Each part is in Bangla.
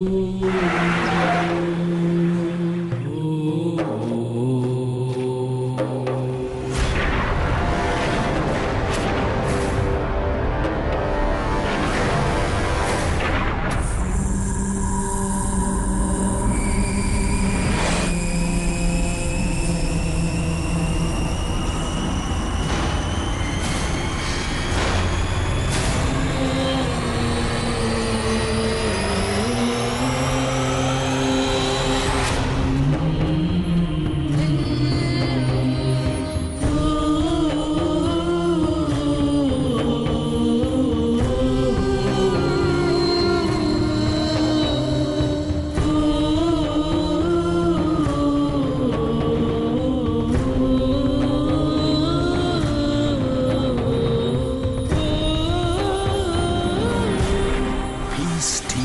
嗯。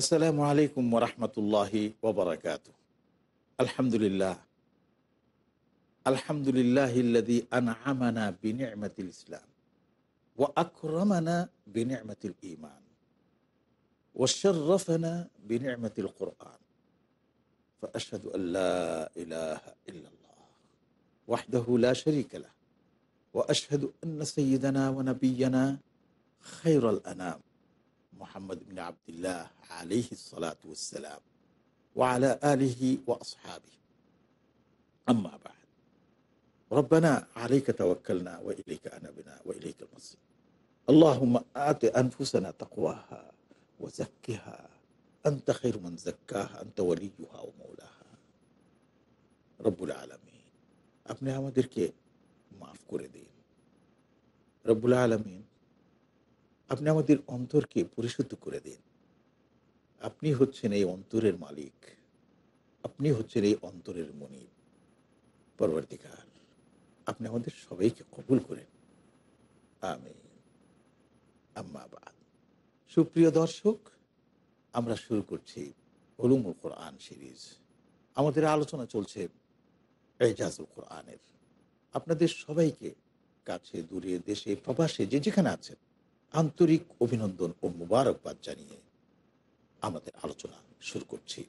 আসসালামু আলাইকুম الحمد ওবরাকাত আলহামদুলিল্লাহ لله الذي أنعمنا ইসলাম الإسلام وأكرمنا بنعمة ইমান وشرفنا بنعمة القرآن فأشهد أن لا إله إلا الله وحده لا شريك له وأشهد أن سيدنا ونبينا خير الأنام محمد بن عبد الله عليه الصلاة والسلام وعلى آله وأصحابه أما بعد ربنا عليك توكلنا وإليك أنبنا وإليك المصير اللهم آت أنفسنا تقواها وزكها أنت خير من زكاها أنت وليها ومولاها رب العالمين أبني আমাদেরকে ما أفكر دين رب العالمين আপনি আমাদের অন্তরকে পরিশুদ্ধ করে দিন আপনি হচ্ছেন এই অন্তরের মালিক আপনি হচ্ছেন এই অন্তরের মনির পরবর্তীকার আপনি আমাদের সবাইকে কবুল করেন আমি আম্মাবাদ সুপ্রিয় দর্শক আমরা শুরু করছি হলুমুল কোরআন সিরিজ আমাদের আলোচনা চলছে এজাজুল কোরআনের আপনাদের সবাইকে কাছে দূরে দেশে প্রবাসে যে যেখানে আছেন আন্তরিক অভিনন্দন ও মুবারকবাদ জানিয়ে আমাদের আলোচনা শুরু করছি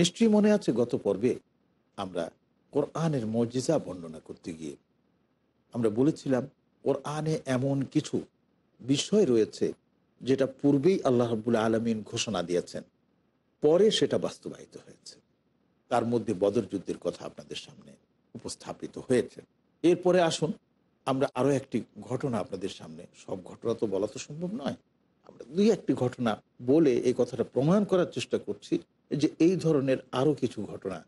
নিশ্চয়ই মনে আছে গত পর্বে আমরা কোরআনের মর্জিজা বর্ণনা করতে গিয়ে আমরা বলেছিলাম কোরআনে এমন কিছু বিষয় রয়েছে যেটা পূর্বেই আল্লাহ রবুল আলমিন ঘোষণা দিয়েছেন পরে সেটা বাস্তবায়িত হয়েছে তার মধ্যে বদর যুদ্ধের কথা আপনাদের সামনে উপস্থাপিত হয়েছে এরপরে আসুন আমরা আরও একটি ঘটনা আপনাদের সামনে সব ঘটনা তো বলা তো সম্ভব নয় আমরা দুই একটি ঘটনা বলে এই কথাটা প্রমাণ করার চেষ্টা করছি যে এই ধরনের আরও কিছু ঘটনা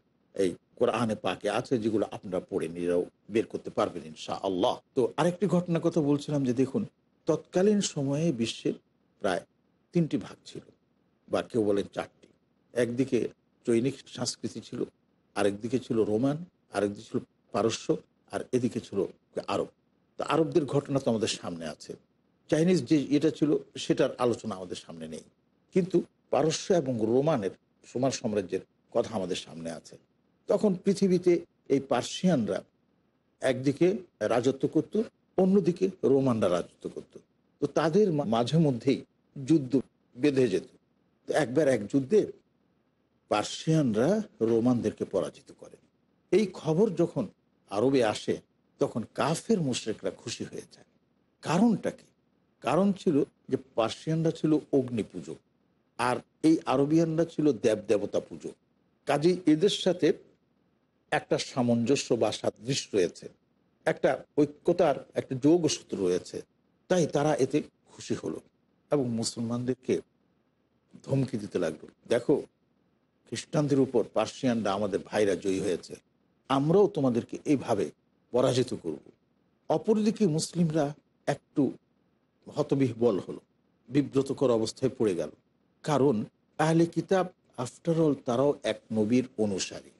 এই কোরআনে পাকে আছে যেগুলো আপনারা পড়ে নিজেরাও বের করতে পারবেন ইনশা আল্লাহ তো আরেকটি ঘটনার কথা বলছিলাম যে দেখুন তৎকালীন সময়ে বিশ্বের প্রায় তিনটি ভাগ ছিল বা কেউ বলেন চারটি একদিকে চৈনিক সংস্কৃতি ছিল আরেকদিকে ছিল রোমান আরেকদিকে ছিল পারস্য আর এদিকে ছিল আরব তা আরবদের ঘটনা তো আমাদের সামনে আছে চাইনিজ যে এটা ছিল সেটার আলোচনা আমাদের সামনে নেই কিন্তু পারস্য এবং রোমানের রোমান সাম্রাজ্যের কথা আমাদের সামনে আছে তখন পৃথিবীতে এই পার্সিয়ানরা একদিকে রাজত্ব করত অন্যদিকে রোমানরা রাজত্ব করত তো তাদের মাঝে মধ্যেই যুদ্ধ বেঁধে যেত একবার এক যুদ্ধে পার্সিয়ানরা রোমানদেরকে পরাজিত করে এই খবর যখন আরবে আসে তখন কাফের মুশ্রেকরা খুশি হয়ে যায় কারণটা কি কারণ ছিল যে পার্সিয়ানরা ছিল অগ্নি পুজো আর এই আরবিয়ানরা ছিল দেব দেবতা পুজো কাজেই এদের সাথে একটা সামঞ্জস্য বা সাদৃশ্য রয়েছে একটা ঐক্যতার একটা যোগসূত্র রয়েছে তাই তারা এতে খুশি হলো এবং মুসলমানদেরকে ধমকি দিতে লাগলো দেখো খ্রিস্টানদের উপর পার্সিয়ানরা আমাদের ভাইরা জয়ী হয়েছে আমরাও তোমাদেরকে এইভাবে পরাজিত করব অপরদিকে মুসলিমরা একটু হতবিহ্বল হলো বিব্রতকর অবস্থায় পড়ে গেল কারণ আহলে কিতাব আফটার অল তারাও এক নবীর অনুসারী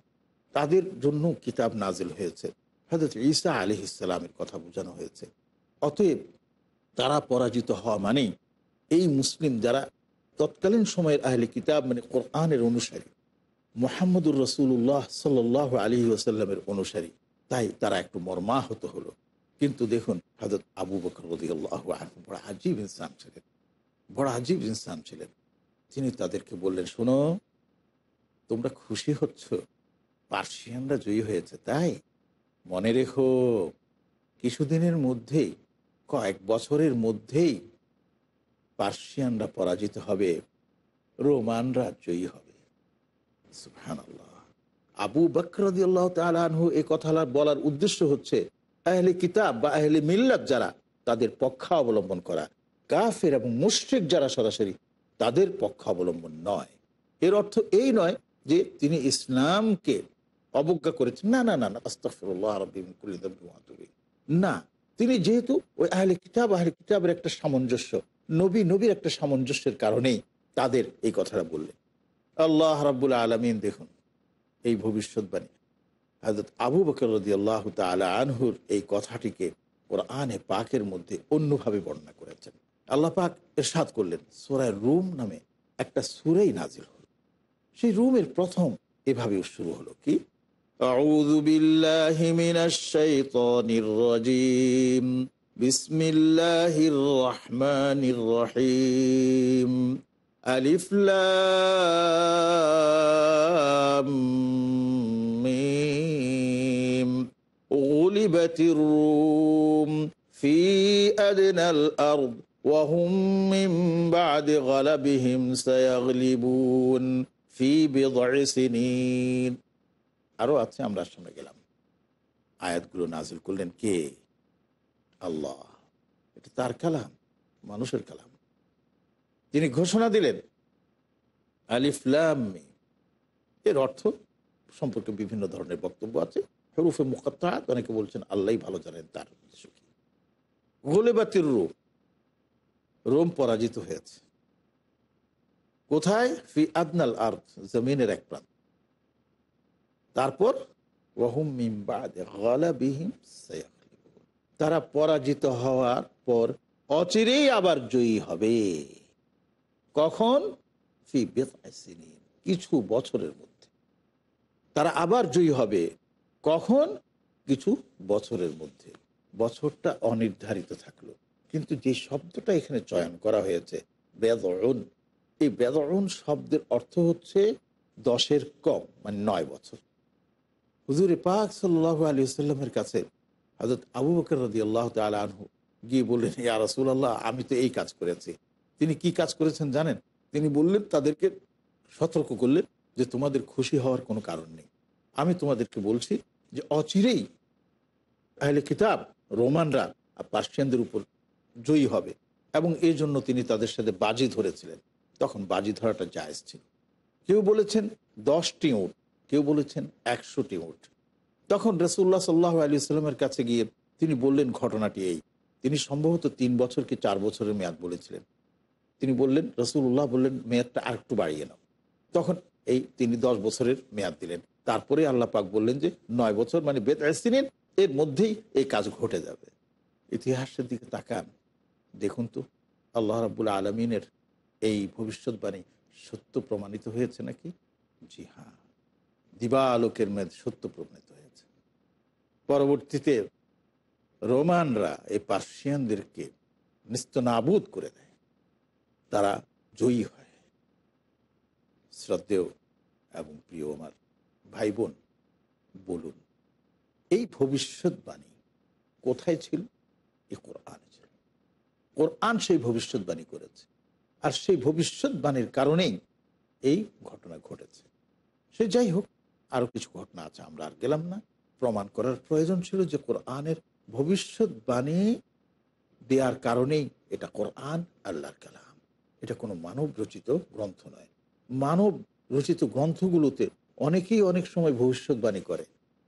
তাদের জন্য কিতাব নাজিল হয়েছে হজরত ঈসা আলি ইসলামের কথা বোঝানো হয়েছে অতএব তারা পরাজিত হওয়া মানেই এই মুসলিম যারা তৎকালীন সময়ের আহলে কিতাব মানে কোরআনের অনুসারী মোহাম্মদুর রসুল্লাহ সাল্লাহ আলী ওসাল্লামের অনুসারী তাই তারা একটু মর্মাহত হলো কিন্তু দেখুন হাজর আবু বকর বড় আজীব ইনসান ছিলেন বড় আজীব ইনসান ছিলেন তিনি তাদেরকে বললেন শোনো তোমরা খুশি হচ্ছ পার্সিয়ানরা জয়ী হয়েছে তাই মনে রেখো কিছুদিনের মধ্যেই কয়েক বছরের মধ্যেই পার্সিয়ানরা পরাজিত হবে রোমানরা জয়ী হবে সুহান আল্লাহ আবু বকরদি আল্লাহ তালু এ কথা বলার উদ্দেশ্য হচ্ছে আহলে কিতাব বা আহলে মিল্লাত যারা তাদের পক্ষ অবলম্বন করা কাফের এবং মুশ্রিক যারা সরাসরি তাদের পক্ষ অবলম্বন নয় এর অর্থ এই নয় যে তিনি ইসলামকে অবজ্ঞা করেছেন না না না না না তিনি যেহেতু ওই আহলে কিতাব আহলে কিতাবের একটা সামঞ্জস্য নবী নবীর একটা সামঞ্জস্যের কারণেই তাদের এই কথাটা বললেন আল্লাহ রাবুল আলমিন দেখুন এই ভবিষ্যৎবাণী হাজরত আবু বকর রদি আল্লাহ তালা আনহুর এই কথাটিকে ওরা আনে পাকের মধ্যে অন্যভাবে বর্ণনা করেছেন আল্লাহ পাক এরশাদ করলেন সোরায় রুম নামে একটা সুরেই নাজিল হল সেই রুমের প্রথম এভাবে শুরু হলো কি বিসমিল্লাহ রহমান রহিম ألف لام ميم غلبت الروم في أدنى الأرض وهم من بعد غلبهم سيغلبون في بضع سنين أروات سيام راشم لكلام آيات قلو نازل كلن كي الله تار كلام ما نشر كلام তিনি ঘোষণা দিলেন আলিফলাম এর অর্থ সম্পর্কে বিভিন্ন ধরনের বক্তব্য আছে হরুফে মুখাত অনেকে বলছেন আল্লাহ ভালো জানেন তার উদ্দেশ্য কি বাতির রোম রোম পরাজিত হয়েছে কোথায় ফি আদনাল আর্থ জমিনের এক প্রান্ত তারপর তারা পরাজিত হওয়ার পর অচিরেই আবার জয়ী হবে কখন কিছু বছরের মধ্যে তারা আবার জয়ী হবে কখন কিছু বছরের মধ্যে বছরটা অনির্ধারিত থাকলো কিন্তু যে শব্দটা এখানে চয়ন করা হয়েছে বেদরুন এই বেদরুন শব্দের অর্থ হচ্ছে দশের কম মানে নয় বছর হুজুরে পাক সাল্লাহ আলী আসাল্লামের কাছে হজরত আবু বকর রদি আল্লাহ তালহু গিয়ে বললেন ইয়া রসুল আল্লাহ আমি তো এই কাজ করেছি তিনি কি কাজ করেছেন জানেন তিনি বললেন তাদেরকে সতর্ক করলেন যে তোমাদের খুশি হওয়ার কোনো কারণ নেই আমি তোমাদেরকে বলছি যে অচিরেই তাহলে কিতাব রোমানরা পার্সিয়ানদের উপর জয়ী হবে এবং এই জন্য তিনি তাদের সাথে বাজি ধরেছিলেন তখন বাজি ধরাটা জায়জ ছিল কেউ বলেছেন দশটি উঁট কেউ বলেছেন একশোটি উঁট তখন রসুল্লাহ সাল্লাহ আলী সাল্লামের কাছে গিয়ে তিনি বললেন ঘটনাটি এই তিনি সম্ভবত তিন বছর কি চার বছরের মেয়াদ বলেছিলেন তিনি বললেন রসুল্লাহ বললেন মেয়াদটা আর একটু বাড়িয়ে নাও তখন এই তিনি দশ বছরের মেয়াদ দিলেন তারপরে আল্লাহ পাক বললেন যে নয় বছর মানে দিলেন এর মধ্যেই এই কাজ ঘটে যাবে ইতিহাসের দিকে তাকান দেখুন তো আল্লাহ রাবুল আলমিনের এই ভবিষ্যৎবাণী সত্য প্রমাণিত হয়েছে নাকি জি হ্যাঁ দিবা আলোকের মেদ সত্য প্রমাণিত হয়েছে পরবর্তীতে রোমানরা এই পার্সিয়ানদেরকে নিস্ত করে দেয় তারা জয়ী হয় শ্রদ্ধেয় এবং প্রিয় আমার ভাই বোন বলুন এই ভবিষ্যৎবাণী কোথায় ছিল এ কোরআন ছিল কোরআন সেই ভবিষ্যৎবাণী করেছে আর সেই ভবিষ্যৎবাণীর কারণেই এই ঘটনা ঘটেছে সে যাই হোক আরও কিছু ঘটনা আছে আমরা আর গেলাম না প্রমাণ করার প্রয়োজন ছিল যে কোরআনের ভবিষ্যৎবাণী দেওয়ার কারণেই এটা কোরআন আল্লাহর কালাম এটা কোনো মানব রচিত গ্রন্থ নয় মানব রচিত গ্রন্থগুলোতে অনেকেই অনেক সময় ভবিষ্যৎবাণী করে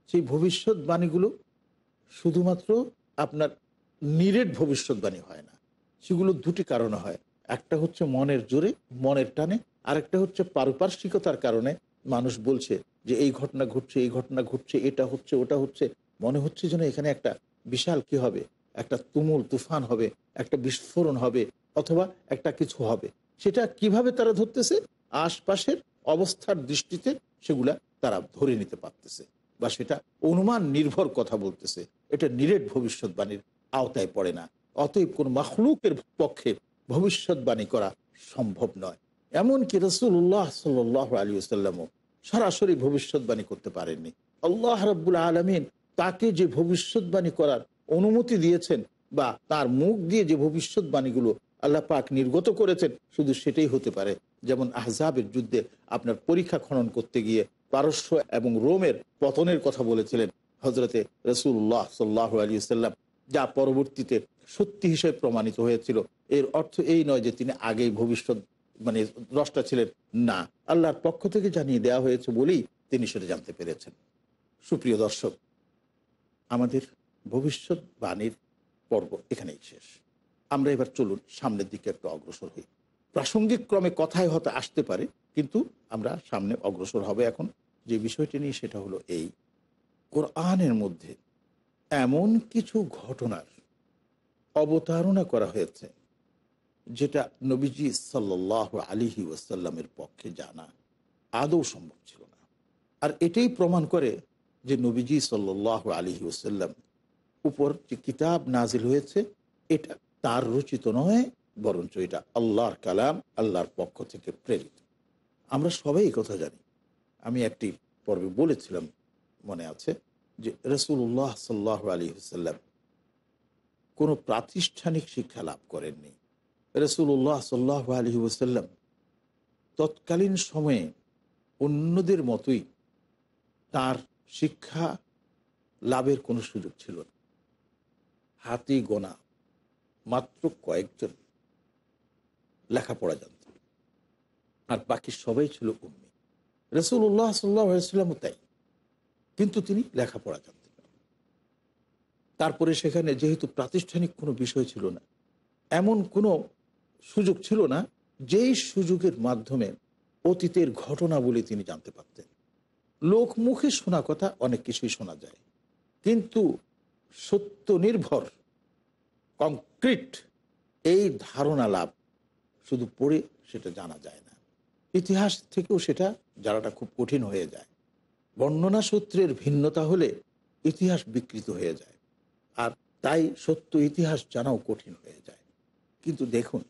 সেই ভবিষ্যৎবাণীগুলো শুধুমাত্র আপনার নিরেট ভবিষ্যৎবাণী হয় না সেগুলো দুটি কারণে হয় একটা হচ্ছে মনের জোরে মনের টানে আরেকটা হচ্ছে পারিপার্শ্বিকতার কারণে মানুষ বলছে যে এই ঘটনা ঘটছে এই ঘটনা ঘটছে এটা হচ্ছে ওটা হচ্ছে মনে হচ্ছে যেন এখানে একটা বিশাল কি হবে একটা তুমুল তুফান হবে একটা বিস্ফোরণ হবে অথবা একটা কিছু হবে সেটা কিভাবে তারা ধরতেছে আশপাশের অবস্থার দৃষ্টিতে সেগুলা তারা ধরে নিতে পারতেছে বা সেটা অনুমান নির্ভর কথা বলতেছে এটা নিরেট ভবিষ্যৎবাণীর আওতায় পড়ে না অতএব কোন মাখলুকের পক্ষে ভবিষ্যৎবাণী করা সম্ভব নয় এমনকি রসুল্লাহ সাল আলী আসাল্লামও সরাসরি ভবিষ্যৎবাণী করতে পারেননি আল্লাহ রব্বুল আলমিন তাকে যে ভবিষ্যৎবাণী করার অনুমতি দিয়েছেন বা তার মুখ দিয়ে যে ভবিষ্যৎবাণীগুলো আল্লাহ পাক নির্গত করেছেন শুধু সেটাই হতে পারে যেমন আহজাবের যুদ্ধে আপনার পরীক্ষা খনন করতে গিয়ে পারস্য এবং রোমের পতনের কথা বলেছিলেন হজরতে রসুল্লাহ সাল্লাহ আলী সাল্লাম যা পরবর্তীতে সত্যি হিসেবে প্রমাণিত হয়েছিল এর অর্থ এই নয় যে তিনি আগেই ভবিষ্যৎ মানে দ্রষ্টা ছিলেন না আল্লাহর পক্ষ থেকে জানিয়ে দেওয়া হয়েছে বলেই তিনি সেটা জানতে পেরেছেন সুপ্রিয় দর্শক আমাদের ভবিষ্যৎ বাণীর পর্ব এখানেই শেষ আমরা এবার চলুন সামনের দিকে একটু অগ্রসর হই প্রাসঙ্গিক ক্রমে কথায় হয়তো আসতে পারে কিন্তু আমরা সামনে অগ্রসর হবে এখন যে বিষয়টি নিয়ে সেটা হলো এই কোরআনের মধ্যে এমন কিছু ঘটনার অবতারণা করা হয়েছে যেটা নবীজি সাল্লাহ আলিহি ওয়াসাল্লামের পক্ষে জানা আদৌ সম্ভব ছিল না আর এটাই প্রমাণ করে যে নবীজি সাল্লাহ আলিহি ওসাল্লাম উপর যে কিতাব নাজিল হয়েছে এটা তার রচিত নয় বরঞ্চ এটা আল্লাহর কালাম আল্লাহর পক্ষ থেকে প্রেরিত আমরা সবাই এই কথা জানি আমি একটি পর্বে বলেছিলাম মনে আছে যে রসুল্লাহ সাল্লাহ আলী হুসাল্লাম কোনো প্রাতিষ্ঠানিক শিক্ষা লাভ করেননি রসুল্লাহ সাল্লাহ আলী হুসাল্লাম তৎকালীন সময়ে অন্যদের মতোই তার শিক্ষা লাভের কোনো সুযোগ ছিল না হাতি গোনা মাত্র কয়েকজন লেখাপড়া জানত আর বাকি সবাই ছিল উম্মি রসুল্লাহ সাল্লাহামও তাই কিন্তু তিনি লেখাপড়া জানতেন তারপরে সেখানে যেহেতু প্রাতিষ্ঠানিক কোনো বিষয় ছিল না এমন কোনো সুযোগ ছিল না যেই সুযোগের মাধ্যমে অতীতের ঘটনাবলী তিনি জানতে পারতেন লোক মুখে শোনা কথা অনেক কিছুই শোনা যায় কিন্তু সত্য নির্ভর কংক্রিট এই ধারণা লাভ শুধু পড়ে সেটা জানা যায় না ইতিহাস থেকেও সেটা জানাটা খুব কঠিন হয়ে যায় বর্ণনা সূত্রের ভিন্নতা হলে ইতিহাস বিকৃত হয়ে যায় আর তাই সত্য ইতিহাস জানাও কঠিন হয়ে যায় কিন্তু দেখুন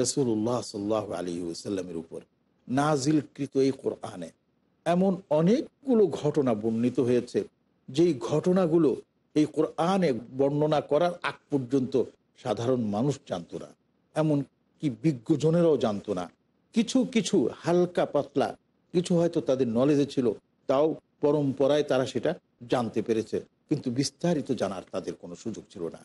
রসুল্লাহ সাল্লাহ আলী সাল্লামের উপর নাজিলকৃত এই কোরআনে এমন অনেকগুলো ঘটনা বর্ণিত হয়েছে যেই ঘটনাগুলো এই কোরআনে বর্ণনা করার আগ পর্যন্ত সাধারণ মানুষ জানত না এমন কি বিজ্ঞজনেরাও জানত না কিছু কিছু হালকা পাতলা কিছু হয়তো তাদের নলেজে ছিল তাও পরম্পরায় তারা সেটা জানতে পেরেছে কিন্তু বিস্তারিত জানার তাদের কোনো সুযোগ ছিল না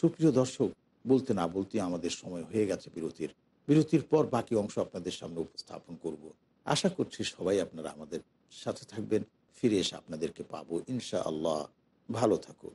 সুপ্রিয় দর্শক বলতে না বলতে আমাদের সময় হয়ে গেছে বিরতির বিরতির পর বাকি অংশ আপনাদের সামনে উপস্থাপন করব আশা করছি সবাই আপনারা আমাদের সাথে থাকবেন ফিরে এসে আপনাদেরকে পাবো ইনশা আল্লাহ ভালো থাকুন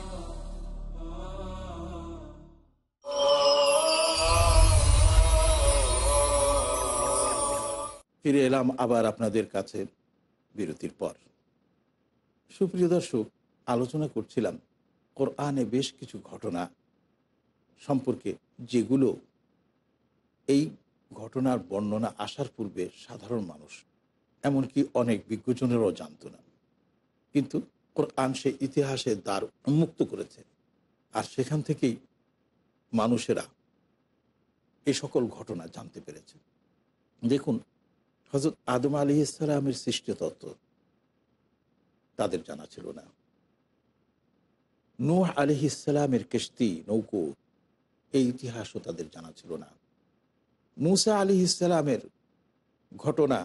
ফিরে এলাম আবার আপনাদের কাছে বিরতির পর সুপ্রিয় দর্শক আলোচনা করছিলাম কোরআনে বেশ কিছু ঘটনা সম্পর্কে যেগুলো এই ঘটনার বর্ণনা আসার পূর্বে সাধারণ মানুষ এমনকি অনেক বিজ্ঞজনেরও জানত না কিন্তু কোরআন সে ইতিহাসে দ্বার উন্মুক্ত করেছে আর সেখান থেকেই মানুষেরা এ সকল ঘটনা জানতে পেরেছে দেখুন হজরত আদম আলি ইসালামের সৃষ্টি তত্ত্ব তাদের জানা ছিল না নূহ আলি ইসালামের কিস্তি নৌকো এই ইতিহাসও তাদের জানা ছিল না মুসা আলি ইসালামের ঘটনা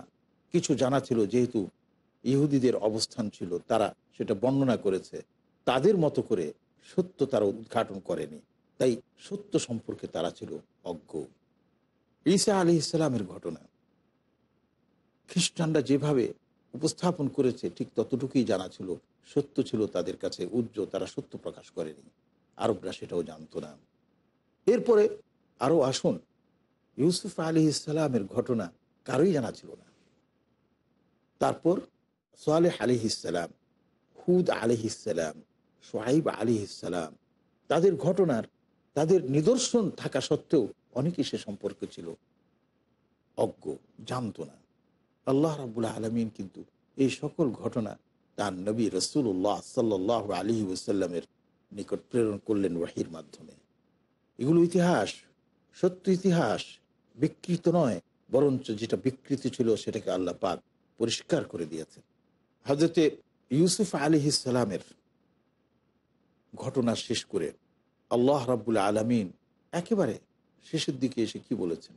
কিছু জানা ছিল যেহেতু ইহুদিদের অবস্থান ছিল তারা সেটা বর্ণনা করেছে তাদের মতো করে সত্য তারা উদ্ঘাটন করেনি তাই সত্য সম্পর্কে তারা ছিল অজ্ঞ ঈসা আলি ইসালামের ঘটনা খ্রিস্টানরা যেভাবে উপস্থাপন করেছে ঠিক ততটুকুই জানা ছিল সত্য ছিল তাদের কাছে উজ্জ্বল তারা সত্য প্রকাশ করেনি আরবরা সেটাও জানত না এরপরে আরও আসুন ইউসুফ আলী ইসলামের ঘটনা কারোই জানা ছিল না তারপর সোয়ালেহ আলি ইসালাম হুদ আলি ইসালাম সোহাইব আলি ইসালাম তাদের ঘটনার তাদের নিদর্শন থাকা সত্ত্বেও অনেকেই সে সম্পর্কে ছিল অজ্ঞ জানত না আল্লাহ রাবুল আলমিন কিন্তু এই সকল ঘটনা তার নবী রসুল্লাহ সাল্লাহ আলী ওসাল্লামের নিকট প্রেরণ করলেন ওয়াহির মাধ্যমে এগুলো ইতিহাস সত্য ইতিহাস বিকৃত নয় বরঞ্চ যেটা বিকৃত ছিল সেটাকে আল্লাহ পাক পরিষ্কার করে দিয়েছেন হজরতে ইউসুফ আলী ইসালামের ঘটনা শেষ করে আল্লাহ রাবুল আলমিন একেবারে শেষের দিকে এসে কি বলেছেন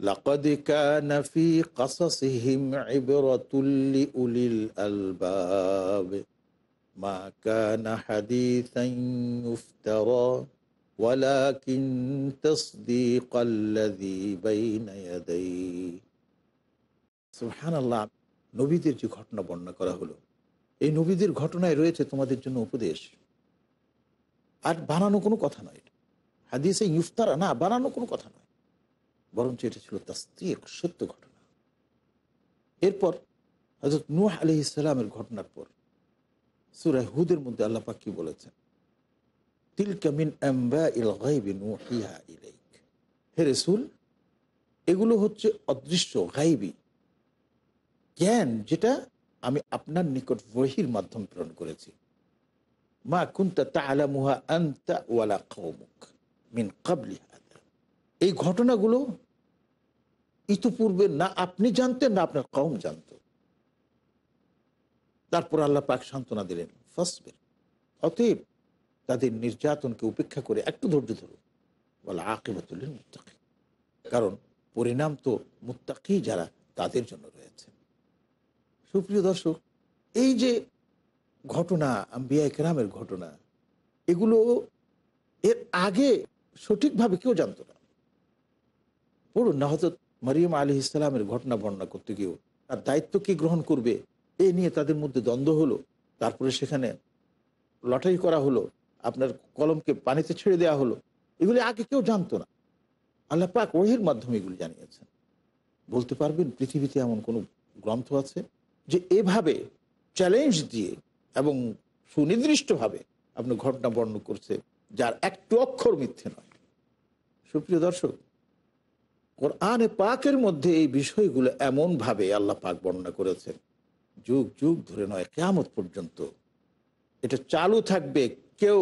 لقد كان في قصصهم عبرة لأولي الألباب ما كان حديثا يفترى ولكن تصديق الذي بين يديه سبحان الله নবীদের যে ঘটনা বর্ণনা করা হলো এই নবীদের ঘটনায় রয়েছে তোমাদের জন্য উপদেশ আর বানানো কোনো কথা নয় হাদিসে ইফতারা না বানানো কোনো কথা নয় বরঞ্চ এটা ছিল তাস্তিক সত্য ঘটনা এরপর হজরত নুহ আলি ইসলামের ঘটনার পর সুরাহ হুদের মধ্যে আল্লাপা কি বলেছেন তিলকামিন হে এগুলো হচ্ছে অদৃশ্য গাইবি জ্ঞান যেটা আমি আপনার নিকট বহির মাধ্যম প্রেরণ করেছি মা কুন্তা তা আলামুহা আন্তা ওয়ালা কৌমুক মিন কাবলি এই ঘটনাগুলো ইতিপূর্বে না আপনি জানতেন না আপনার কম জানত তারপর আল্লাহ পাক সান্ত্বনা দিলেন ফসবের অতএব তাদের নির্যাতনকে উপেক্ষা করে একটু ধৈর্য ধরো বলা তুলেন মুত্তাকি কারণ পরিণাম তো মুত্তাকি যারা তাদের জন্য রয়েছে সুপ্রিয় দর্শক এই যে ঘটনা আম্বিয়া একরামের ঘটনা এগুলো এর আগে সঠিকভাবে কেউ জানত না পড়ুন না হয়তো মারিয়াম আলী ইসলামের ঘটনা বর্ণনা করতে গিয়েও তার দায়িত্ব কি গ্রহণ করবে এ নিয়ে তাদের মধ্যে দ্বন্দ্ব হলো তারপরে সেখানে লটারি করা হলো আপনার কলমকে পানিতে ছেড়ে দেওয়া হলো এগুলি আগে কেউ জানতো না আল্লাহ পাক ওহের মাধ্যমে এগুলি জানিয়েছেন বলতে পারবেন পৃথিবীতে এমন কোনো গ্রন্থ আছে যে এভাবে চ্যালেঞ্জ দিয়ে এবং সুনির্দিষ্টভাবে আপনার ঘটনা বর্ণনা করছে যার একটু অক্ষর মিথ্যে নয় সুপ্রিয় দর্শক কোরআনে পাকের মধ্যে এই বিষয়গুলো এমনভাবে আল্লাহ পাক বর্ণনা করেছেন যুগ যুগ ধরে নয় কেয়ামত পর্যন্ত এটা চালু থাকবে কেউ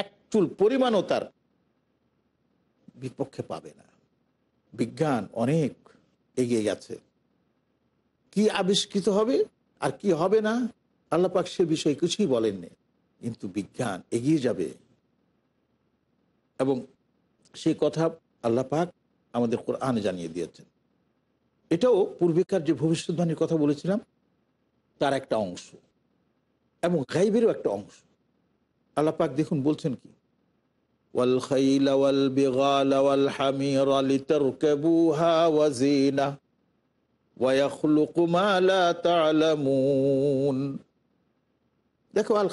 এক চুল পরিমাণও তার বিপক্ষে পাবে না বিজ্ঞান অনেক এগিয়ে গেছে কি আবিষ্কৃত হবে আর কি হবে না আল্লাপাক সে বিষয়ে কিছুই বলেননি কিন্তু বিজ্ঞান এগিয়ে যাবে এবং সে কথা আল্লাপাক আমাদের কোরআনে জানিয়ে দিয়েছেন এটাও পূর্বেকার যে ভবিষ্যৎবাণীর কথা বলেছিলাম তার একটা অংশ এবং গাইবেরও একটা অংশ আল্লাপাক দেখুন বলছেন কি দেখো আল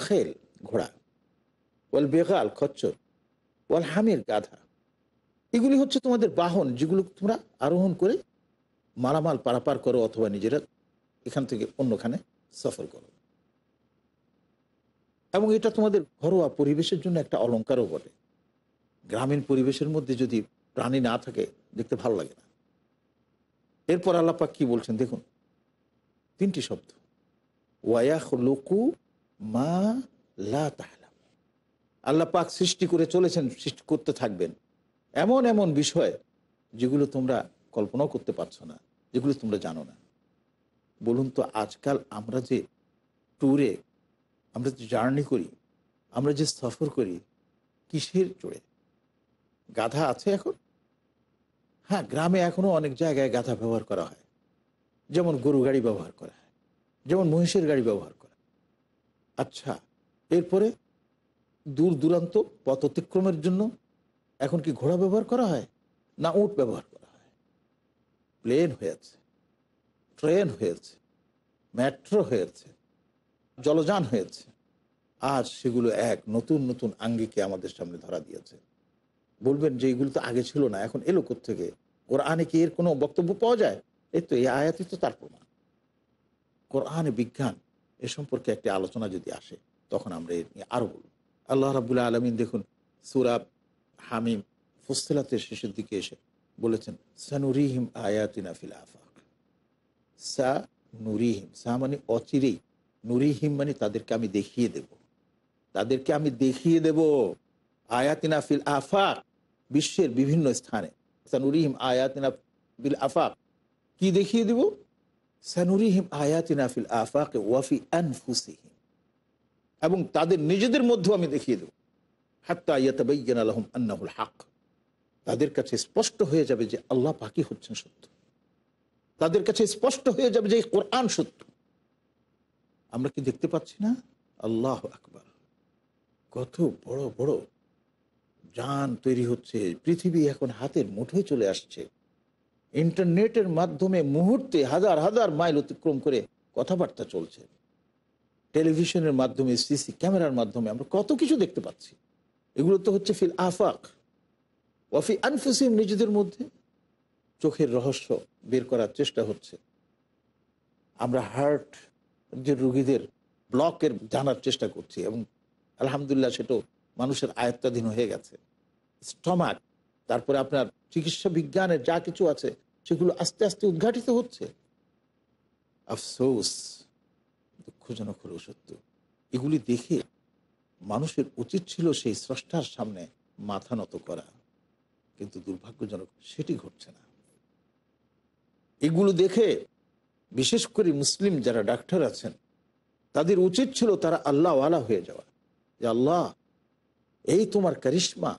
খেল ঘোড়া ওয়াল বেগাল খচ্চর ওয়াল হামির গাধা এগুলি হচ্ছে তোমাদের বাহন যেগুলো তোমরা আরোহণ করে মালামাল পারাপার করো অথবা নিজেরা এখান থেকে অন্যখানে সফর করো এবং এটা তোমাদের ঘরোয়া পরিবেশের জন্য একটা অলঙ্কারও বটে গ্রামীণ পরিবেশের মধ্যে যদি প্রাণী না থাকে দেখতে ভালো লাগে না এরপর আল্লাপাক কি বলছেন দেখুন তিনটি শব্দ ওয়ায়াহ লোকু মা লা তাহলাম সৃষ্টি করে চলেছেন সৃষ্টি করতে থাকবেন এমন এমন বিষয় যেগুলো তোমরা কল্পনাও করতে পারছো না যেগুলো তোমরা জানো না বলুন তো আজকাল আমরা যে ট্যুরে আমরা যে জার্নি করি আমরা যে সফর করি কিসের চড়ে গাধা আছে এখন হ্যাঁ গ্রামে এখনও অনেক জায়গায় গাধা ব্যবহার করা হয় যেমন গরু গাড়ি ব্যবহার করা হয় যেমন মহিষের গাড়ি ব্যবহার করা আচ্ছা এরপরে দূর দূরান্ত পথ অতিক্রমের জন্য এখন কি ঘোড়া ব্যবহার করা হয় না উট ব্যবহার করা হয় প্লেন হয়েছে ট্রেন হয়েছে মেট্রো হয়েছে জলযান হয়েছে আর সেগুলো এক নতুন নতুন আঙ্গিকে আমাদের সামনে ধরা দিয়েছে বলবেন যে এইগুলো তো আগে ছিল না এখন এলো থেকে কোরআনে কি এর কোনো বক্তব্য পাওয়া যায় এই তো এই আয়াতই তো তার প্রমাণ কোরআনে বিজ্ঞান এ সম্পর্কে একটি আলোচনা যদি আসে তখন আমরা এর নিয়ে আরও বলব আল্লাহ রাবুল্লাহ আলমিন দেখুন সুরাব হামিম ফুসলাতের শেষের দিকে এসে বলেছেন সানুরিহিম আয়াতিনা ফিল আফাক সা নুরিহিম সা মানে অচিরেই নুরিহিম মানে তাদেরকে আমি দেখিয়ে দেব তাদেরকে আমি দেখিয়ে দেব আয়াতিনা ফিল আফাক বিশ্বের বিভিন্ন স্থানে সানুরিহিম আয়াতিনা ফিল আফাক কি দেখিয়ে দেব সানুরিহিম আয়াতিনা ফিল আফাকে ওয়াফি আনফুসিহিম এবং তাদের নিজেদের মধ্যেও আমি দেখিয়ে দেবো হাক তাদের কাছে স্পষ্ট হয়ে যাবে যে আল্লাহ পাকি হচ্ছেন সত্য তাদের কাছে স্পষ্ট হয়ে যাবে যে কোরআন সত্য আমরা কি দেখতে পাচ্ছি না আল্লাহ আকবর কত বড় বড় যান তৈরি হচ্ছে পৃথিবী এখন হাতের মুঠোয় চলে আসছে ইন্টারনেটের মাধ্যমে মুহূর্তে হাজার হাজার মাইল অতিক্রম করে কথাবার্তা চলছে টেলিভিশনের মাধ্যমে সিসি ক্যামেরার মাধ্যমে আমরা কত কিছু দেখতে পাচ্ছি এগুলো তো হচ্ছে ফিল আফাক ওয়াফি আনফুসিম নিজেদের মধ্যে চোখের রহস্য বের করার চেষ্টা হচ্ছে আমরা হার্ট যে রুগীদের ব্লকের জানার চেষ্টা করছি এবং আলহামদুলিল্লাহ সেটাও মানুষের আয়ত্তাধীন হয়ে গেছে স্টমাক তারপরে আপনার চিকিৎসা বিজ্ঞানের যা কিছু আছে সেগুলো আস্তে আস্তে উদ্ঘাটিত হচ্ছে আফসোস দুঃখজনক হলো সত্য এগুলি দেখে মানুষের উচিত ছিল সেই স্রষ্টার সামনে মাথা নত করা কিন্তু দুর্ভাগ্যজনক সেটি ঘটছে না এগুলো দেখে বিশেষ করে মুসলিম যারা ডাক্তার আছেন তাদের উচিত ছিল তারা আল্লাহওয়ালা হয়ে যাওয়া যে আল্লাহ এই তোমার করিশ্মা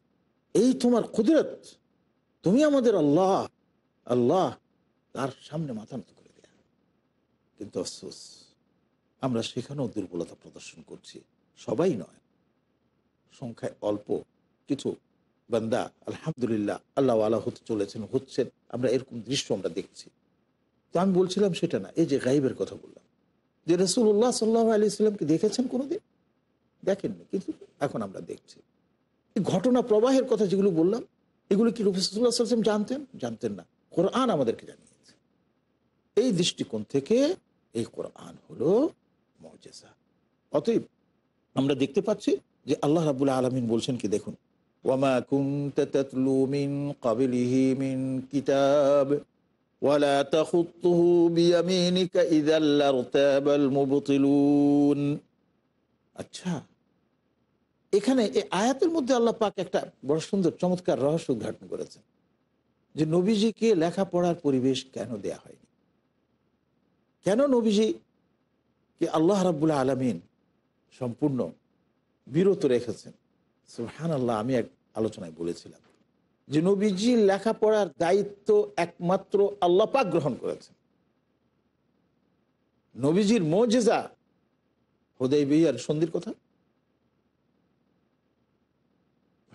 এই তোমার কুদরত তুমি আমাদের আল্লাহ আল্লাহ তার সামনে মাথা নত করে দেয়া কিন্তু আফসোস আমরা সেখানেও দুর্বলতা প্রদর্শন করছি সবাই নয় সংখ্যায় অল্প কিছু বান্দা আলহামদুলিল্লাহ আল্লাহ আল্লাহ হতে চলেছেন হচ্ছেন আমরা এরকম দৃশ্য আমরা দেখছি তো আমি বলছিলাম সেটা না এই যে গাইবের কথা বললাম যে রসুল্লাহ সাল্লাহ আলি সাল্লামকে দেখেছেন কোনোদিন দেখেননি কিন্তু এখন আমরা দেখছি ঘটনা প্রবাহের কথা যেগুলো বললাম এগুলো কি রফিসুল্লাহ সাল্লাম জানতেন জানতেন না কোরআন আমাদেরকে জানিয়েছে এই দৃষ্টিকোণ থেকে এই কোরআন হলো মজেসা অতএব আমরা দেখতে পাচ্ছি যে আল্লাহ রাবুল্লাহ আলমিন বলছেন কি দেখুন ওয়ামা কুমিন কাবিলিহি মিন কিতাব ولا تخطه بيمينك إذا لارتاب المبطلون আচ্ছা এখানে এই আয়াতের মধ্যে আল্লাহ পাক একটা বড় সুন্দর চমৎকার রহস্য উদ্ঘাটন করেছেন যে নবীজিকে লেখাপড়ার পরিবেশ কেন দেয়া হয়নি কেন নবীজি কে আল্লাহ রাবুল্লাহ আলমিন সম্পূর্ণ বিরত রেখেছেন সুহান আল্লাহ আমি এক আলোচনায় বলেছিলাম যে নবীজি লেখাপড়ার দায়িত্ব একমাত্র আল্লাপাক গ্রহণ করেছেন নবীজির মজেজা হোদয় বিয়ার সন্ধির কথা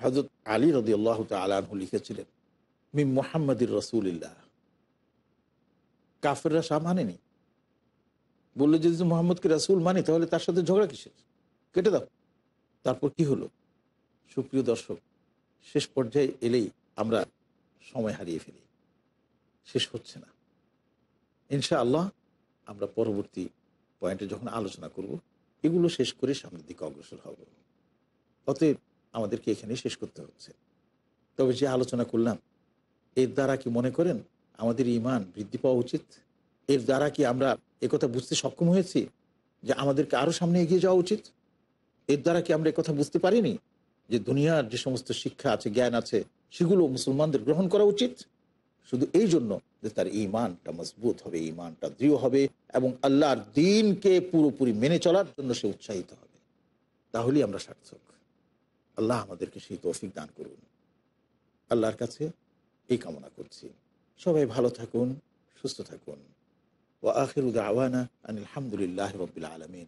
হজরত আলী রদি আল্লাহ তালু লিখেছিলেন মি মোহাম্মদির রসুলিল্লাহ কাফেররা সা মানেনি বললো যদি মোহাম্মদকে রসুল মানি তাহলে তার সাথে ঝগড়া কিসের কেটে দাও তারপর কি হলো সুপ্রিয় দর্শক শেষ পর্যায়ে এলেই আমরা সময় হারিয়ে ফেলি শেষ হচ্ছে না ইনশা আল্লাহ আমরা পরবর্তী পয়েন্টে যখন আলোচনা করব এগুলো শেষ করে সামনের দিকে অগ্রসর হব অতএব আমাদেরকে এখানে শেষ করতে হচ্ছে তবে যে আলোচনা করলাম এর দ্বারা কি মনে করেন আমাদের ইমান বৃদ্ধি পাওয়া উচিত এর দ্বারা কি আমরা একথা বুঝতে সক্ষম হয়েছি যে আমাদেরকে আরও সামনে এগিয়ে যাওয়া উচিত এর দ্বারা কি আমরা কথা বুঝতে পারিনি যে দুনিয়ার যে সমস্ত শিক্ষা আছে জ্ঞান আছে সেগুলো মুসলমানদের গ্রহণ করা উচিত শুধু এই জন্য যে তার ইমানটা মজবুত হবে ইমানটা দৃঢ় হবে এবং আল্লাহর দিনকে পুরোপুরি মেনে চলার জন্য সে উৎসাহিত হবে তাহলেই আমরা সার্থক আল্লাহ আমাদেরকে সেই তৌফিক দান করুন আল্লাহর কাছে এই কামনা করছি সবাই ভালো থাকুন সুস্থ থাকুন ও আখির উদ্দাওয়ানা আনহামদুলিল্লাহ রবিল আলমিন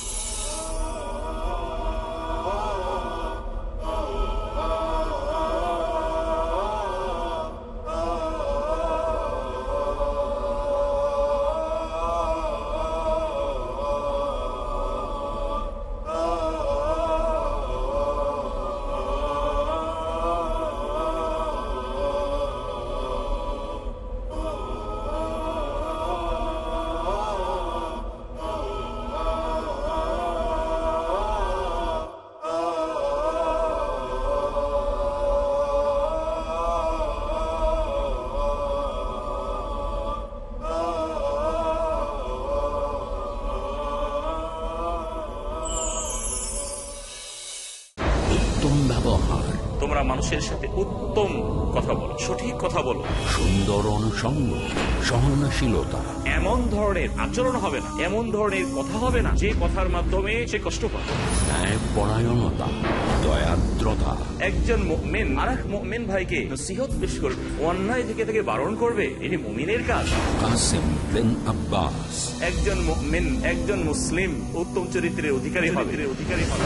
সঠিক কথা বলো সুন্দর অনুষঙ্গ সহনশীলতা এমন ধরনের আচরণ হবে না এমন ধরনের কথা হবে না যে কথার মাধ্যমে সে কষ্ট পায় দয়াদ্রতা একজন মেন মেন ভাইকে করবে অন্যায় থেকে থেকে বারণ করবে এটি মুমিনের কাজ বিন আব্বাস একজন মেন একজন মুসলিম উত্তম চরিত্রের অধিকারী হবে অধিকারী হবে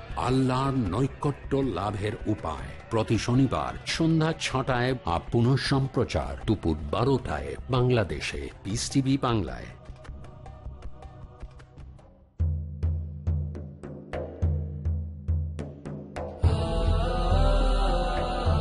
আল্লাহর নৈকট্য লাভের উপায় প্রতি শনিবার সন্ধ্যা ছটায় আপ পুনঃ সম্প্রচার দুপুর বারোটায় বাংলাদেশে পিস টিভি বাংলায়